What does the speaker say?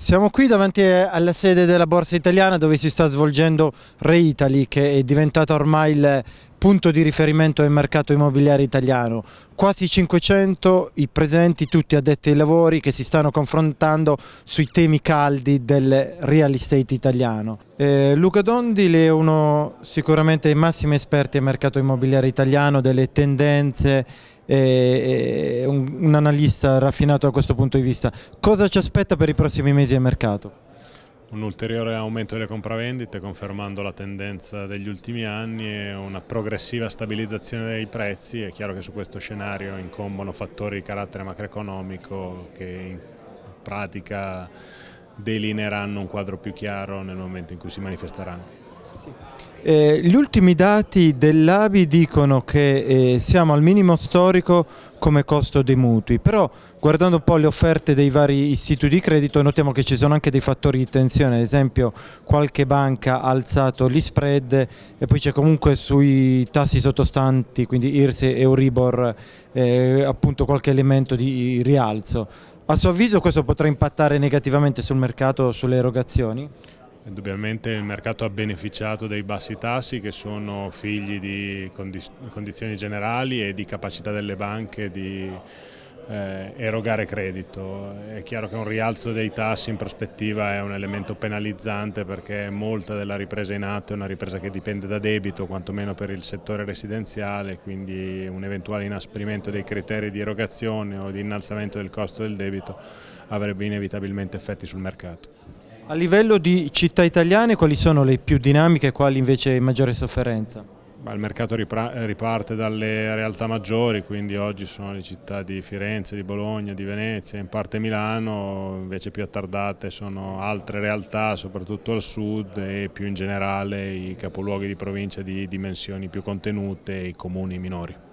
Siamo qui davanti alla sede della Borsa Italiana dove si sta svolgendo Reitali che è diventata ormai il punto di riferimento del mercato immobiliare italiano. Quasi 500 i presenti, tutti addetti ai lavori, che si stanno confrontando sui temi caldi del real estate italiano. Eh, Luca Dondile è uno sicuramente dei massimi esperti del mercato immobiliare italiano, delle tendenze, eh, eh, un, un analista raffinato da questo punto di vista. Cosa ci aspetta per i prossimi mesi al mercato? un ulteriore aumento delle compravendite confermando la tendenza degli ultimi anni e una progressiva stabilizzazione dei prezzi. È chiaro che su questo scenario incombono fattori di carattere macroeconomico che in pratica delineeranno un quadro più chiaro nel momento in cui si manifesteranno. Sì. Eh, gli ultimi dati dell'ABI dicono che eh, siamo al minimo storico come costo dei mutui, però guardando un po' le offerte dei vari istituti di credito notiamo che ci sono anche dei fattori di tensione, ad esempio qualche banca ha alzato gli spread e poi c'è comunque sui tassi sottostanti, quindi IRSE e Euribor, eh, appunto qualche elemento di rialzo. A suo avviso questo potrà impattare negativamente sul mercato, sulle erogazioni? Indubbiamente il mercato ha beneficiato dei bassi tassi che sono figli di condizioni generali e di capacità delle banche di eh, erogare credito. È chiaro che un rialzo dei tassi in prospettiva è un elemento penalizzante perché molta della ripresa in atto è una ripresa che dipende da debito, quantomeno per il settore residenziale, quindi un eventuale inasprimento dei criteri di erogazione o di innalzamento del costo del debito avrebbe inevitabilmente effetti sul mercato. A livello di città italiane quali sono le più dinamiche e quali invece maggiore sofferenza? Beh, il mercato riparte dalle realtà maggiori, quindi oggi sono le città di Firenze, di Bologna, di Venezia, in parte Milano, invece più attardate sono altre realtà, soprattutto al sud e più in generale i capoluoghi di provincia di dimensioni più contenute e i comuni minori.